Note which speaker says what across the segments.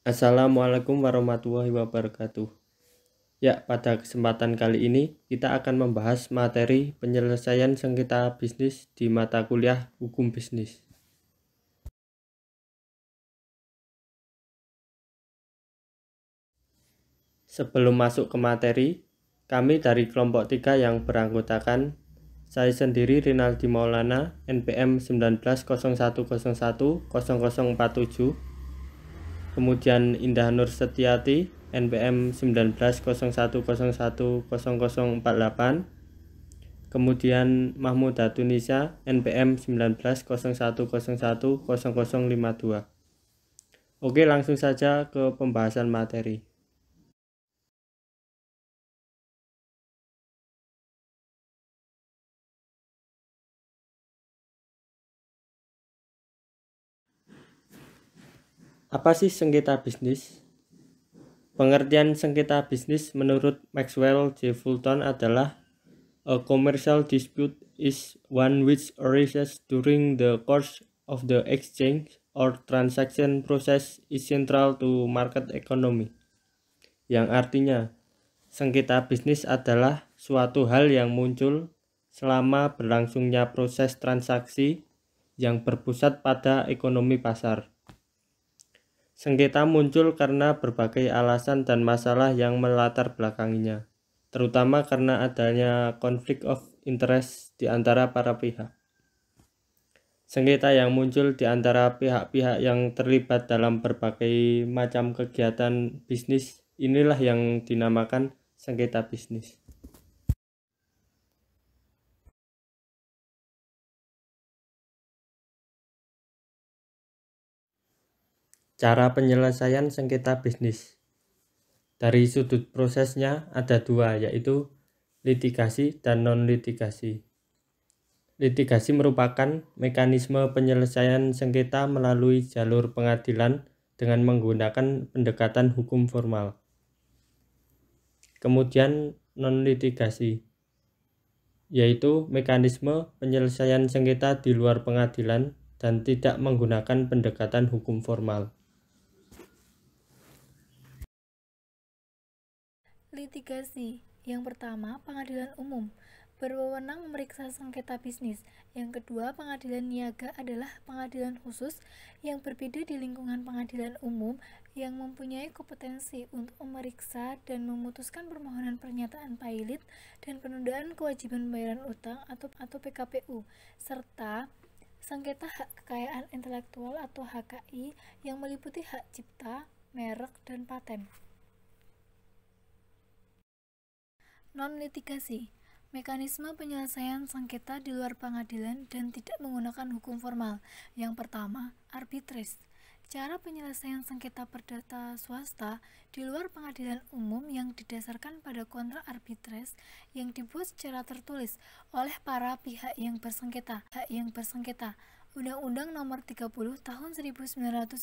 Speaker 1: Assalamualaikum warahmatullahi wabarakatuh. Ya, pada kesempatan kali ini kita akan membahas materi penyelesaian sengketa bisnis di mata kuliah Hukum Bisnis. Sebelum masuk ke materi, kami dari kelompok 3 yang beranggotakan saya sendiri Rinaldi Maulana, NPM 1901010047 kemudian Indah Nur Setiati NPM 1901010048 kemudian Mahmud Tunisia, NPM 1901010052 Oke langsung saja ke pembahasan materi Apa sih sengketa bisnis? Pengertian sengketa bisnis menurut Maxwell J. Fulton adalah A commercial dispute is one which arises during the course of the exchange or transaction process is central to market economy. Yang artinya, sengketa bisnis adalah suatu hal yang muncul selama berlangsungnya proses transaksi yang berpusat pada ekonomi pasar. Sengketa muncul karena berbagai alasan dan masalah yang melatar belakanginya, terutama karena adanya konflik of interest di antara para pihak. Sengketa yang muncul di antara pihak-pihak yang terlibat dalam berbagai macam kegiatan bisnis inilah yang dinamakan sengketa bisnis. Cara penyelesaian sengketa bisnis Dari sudut prosesnya ada dua, yaitu litigasi dan non-litigasi. Litigasi merupakan mekanisme penyelesaian sengketa melalui jalur pengadilan dengan menggunakan pendekatan hukum formal. Kemudian non-litigasi, yaitu mekanisme penyelesaian sengketa di luar pengadilan dan tidak menggunakan pendekatan hukum formal.
Speaker 2: litigasi. Yang pertama, pengadilan umum berwenang memeriksa sengketa bisnis. Yang kedua, pengadilan niaga adalah pengadilan khusus yang berbeda di lingkungan pengadilan umum yang mempunyai kompetensi untuk memeriksa dan memutuskan permohonan pernyataan pailit dan penundaan kewajiban pembayaran utang atau atau PKPU serta sengketa hak kekayaan intelektual atau HKI yang meliputi hak cipta, merek, dan paten. Non-litigasi Mekanisme penyelesaian sengketa di luar pengadilan dan tidak menggunakan hukum formal. Yang pertama, arbitris. Cara penyelesaian sengketa perdata swasta di luar pengadilan umum yang didasarkan pada kontrak arbitres yang dibuat secara tertulis oleh para pihak yang bersengketa. Hak yang bersengketa. Undang-Undang Nomor 30 Tahun 1999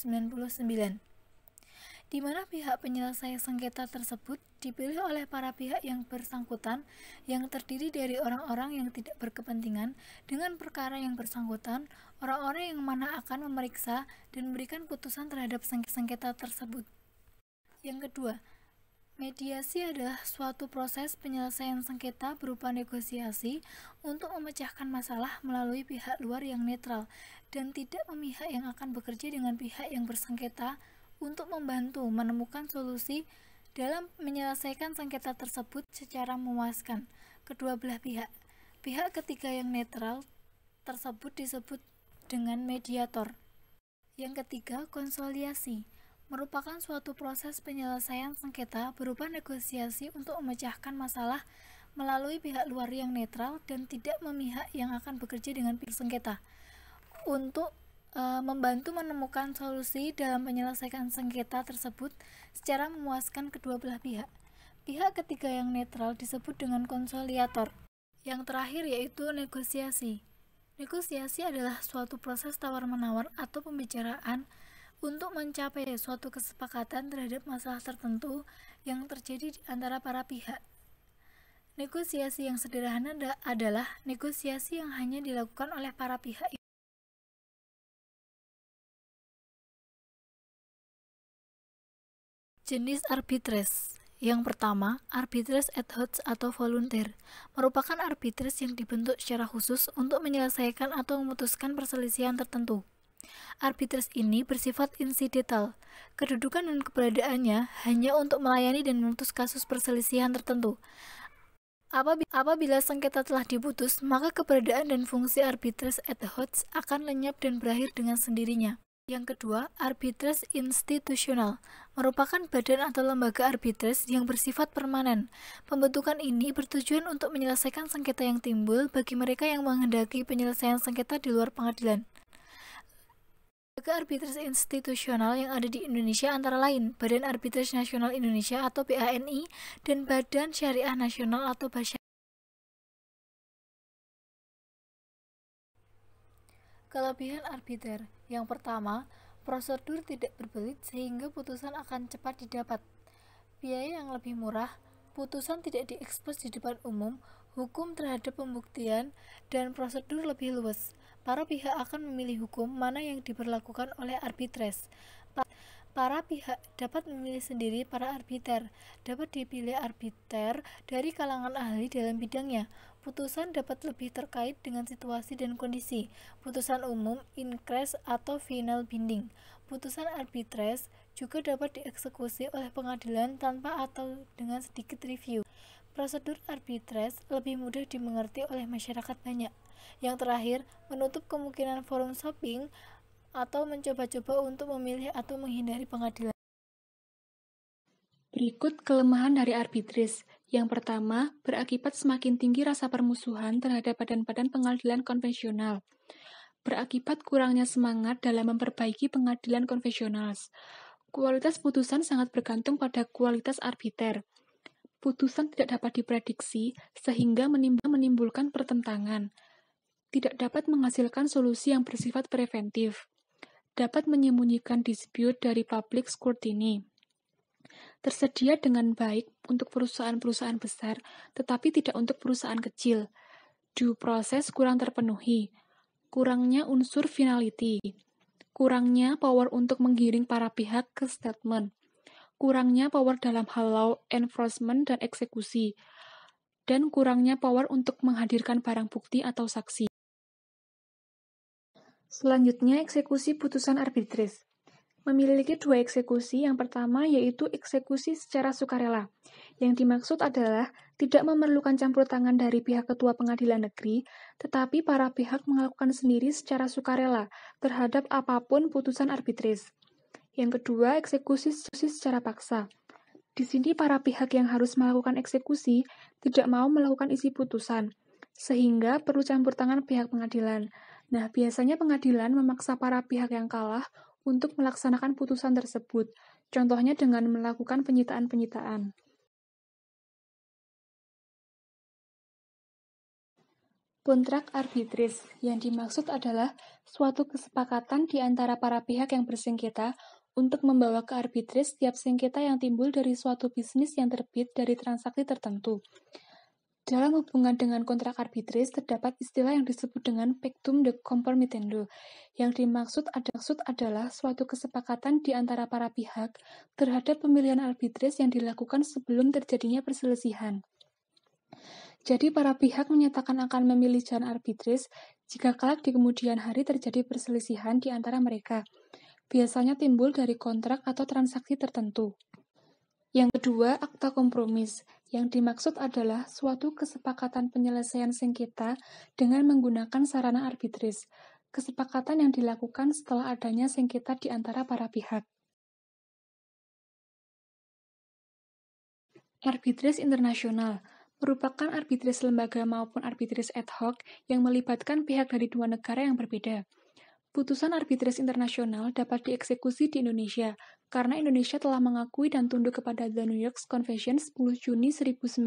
Speaker 2: di mana pihak penyelesaian sengketa tersebut dipilih oleh para pihak yang bersangkutan yang terdiri dari orang-orang yang tidak berkepentingan dengan perkara yang bersangkutan, orang-orang yang mana akan memeriksa dan memberikan putusan terhadap sengketa tersebut. Yang kedua, Mediasi adalah suatu proses penyelesaian sengketa berupa negosiasi untuk memecahkan masalah melalui pihak luar yang netral dan tidak memihak yang akan bekerja dengan pihak yang bersengketa untuk membantu menemukan solusi dalam menyelesaikan sengketa tersebut secara memuaskan kedua belah pihak. Pihak ketiga yang netral tersebut disebut dengan mediator. Yang ketiga, konsoliasi merupakan suatu proses penyelesaian sengketa berupa negosiasi untuk memecahkan masalah melalui pihak luar yang netral dan tidak memihak yang akan bekerja dengan pihak sengketa untuk Eh, membantu menemukan solusi dalam menyelesaikan sengketa tersebut secara memuaskan kedua belah pihak. Pihak ketiga yang netral disebut dengan konsoliator. Yang terakhir yaitu negosiasi. Negosiasi adalah suatu proses tawar-menawar atau pembicaraan untuk mencapai suatu kesepakatan terhadap masalah tertentu yang terjadi di antara para pihak. Negosiasi yang sederhana adalah negosiasi yang hanya dilakukan oleh para pihak Jenis arbitres yang pertama, arbitres ad hoc atau volunteer, merupakan arbitres yang dibentuk secara khusus untuk menyelesaikan atau memutuskan perselisihan tertentu. Arbitres ini bersifat insidental. Kedudukan dan keberadaannya hanya untuk melayani dan memutus kasus perselisihan tertentu. Apabila sengketa telah diputus, maka keberadaan dan fungsi arbitres ad hoc akan lenyap dan berakhir dengan sendirinya. Yang kedua, arbitres institusional merupakan badan atau lembaga arbitres yang bersifat permanen. Pembentukan ini bertujuan untuk menyelesaikan sengketa yang timbul bagi mereka yang menghendaki penyelesaian sengketa di luar pengadilan. Lembaga arbitres institusional yang ada di Indonesia antara lain Badan Arbitres Nasional Indonesia atau BANI dan Badan Syariah Nasional atau BASYA. Kelebihan arbiter yang pertama, prosedur tidak berbelit sehingga putusan akan cepat didapat. Biaya yang lebih murah, putusan tidak diekspos di depan umum, hukum terhadap pembuktian, dan prosedur lebih luas. Para pihak akan memilih hukum mana yang diberlakukan oleh arbitres. Para pihak dapat memilih sendiri para arbiter, dapat dipilih arbiter dari kalangan ahli dalam bidangnya. Putusan dapat lebih terkait dengan situasi dan kondisi. Putusan umum, increase atau final binding. Putusan arbitres juga dapat dieksekusi oleh pengadilan tanpa atau dengan sedikit review. Prosedur arbitres lebih mudah dimengerti oleh masyarakat banyak. Yang terakhir, menutup kemungkinan forum shopping atau mencoba-coba untuk memilih atau menghindari pengadilan.
Speaker 3: Berikut kelemahan dari arbitris. Yang pertama, berakibat semakin tinggi rasa permusuhan terhadap badan-badan pengadilan konvensional. Berakibat kurangnya semangat dalam memperbaiki pengadilan konvensional. Kualitas putusan sangat bergantung pada kualitas arbiter. Putusan tidak dapat diprediksi, sehingga menimbulkan pertentangan. Tidak dapat menghasilkan solusi yang bersifat preventif. Dapat menyembunyikan dispute dari public scrutiny tersedia dengan baik untuk perusahaan-perusahaan besar, tetapi tidak untuk perusahaan kecil. Due process kurang terpenuhi, kurangnya unsur finality, kurangnya power untuk menggiring para pihak ke statement, kurangnya power dalam hal law enforcement dan eksekusi, dan kurangnya power untuk menghadirkan barang bukti atau saksi. Selanjutnya, eksekusi putusan arbitris memiliki dua eksekusi. Yang pertama yaitu eksekusi secara sukarela. Yang dimaksud adalah tidak memerlukan campur tangan dari pihak ketua pengadilan negeri, tetapi para pihak melakukan sendiri secara sukarela terhadap apapun putusan arbitris. Yang kedua, eksekusi secara paksa. Di sini para pihak yang harus melakukan eksekusi tidak mau melakukan isi putusan, sehingga perlu campur tangan pihak pengadilan. Nah, biasanya pengadilan memaksa para pihak yang kalah untuk melaksanakan putusan tersebut, contohnya dengan melakukan penyitaan-penyitaan. Kontrak arbitris yang dimaksud adalah suatu kesepakatan di antara para pihak yang bersengketa untuk membawa ke arbitris setiap sengketa yang timbul dari suatu bisnis yang terbit dari transaksi tertentu. Dalam hubungan dengan kontrak arbitris, terdapat istilah yang disebut dengan pactum de compromittendo, yang dimaksud maksud adalah suatu kesepakatan di antara para pihak terhadap pemilihan arbitris yang dilakukan sebelum terjadinya perselisihan. Jadi para pihak menyatakan akan memilih jalan arbitris jika kelak di kemudian hari terjadi perselisihan di antara mereka. Biasanya timbul dari kontrak atau transaksi tertentu. Yang kedua, akta kompromis. Yang dimaksud adalah suatu kesepakatan penyelesaian sengketa dengan menggunakan sarana arbitris, kesepakatan yang dilakukan setelah adanya sengketa di antara para pihak. Arbitris internasional merupakan arbitris lembaga maupun arbitris ad hoc yang melibatkan pihak dari dua negara yang berbeda putusan arbitris internasional dapat dieksekusi di Indonesia karena Indonesia telah mengakui dan tunduk kepada The New York Convention 10 Juni 1958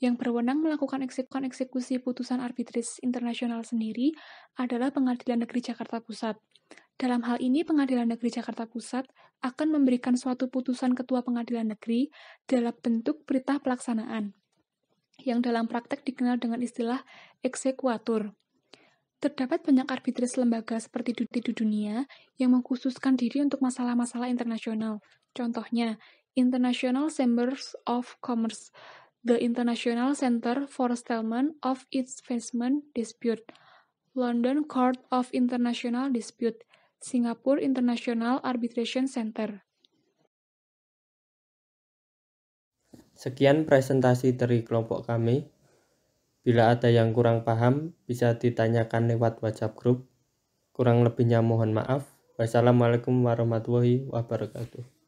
Speaker 3: yang berwenang melakukan eksekusi eksekusi putusan arbitris internasional sendiri adalah Pengadilan Negeri Jakarta Pusat. Dalam hal ini, Pengadilan Negeri Jakarta Pusat akan memberikan suatu putusan Ketua Pengadilan Negeri dalam bentuk perintah pelaksanaan, yang dalam praktek dikenal dengan istilah eksekuatur. Terdapat banyak arbitris lembaga seperti di dunia yang mengkhususkan diri untuk masalah-masalah internasional. Contohnya, International Chambers of Commerce, the International Center for Settlement of Investment Dispute, London Court of International Dispute, Singapore International Arbitration Center.
Speaker 1: Sekian presentasi dari kelompok kami. Bila ada yang kurang paham, bisa ditanyakan lewat WhatsApp grup. Kurang lebihnya mohon maaf. Wassalamualaikum warahmatullahi wabarakatuh.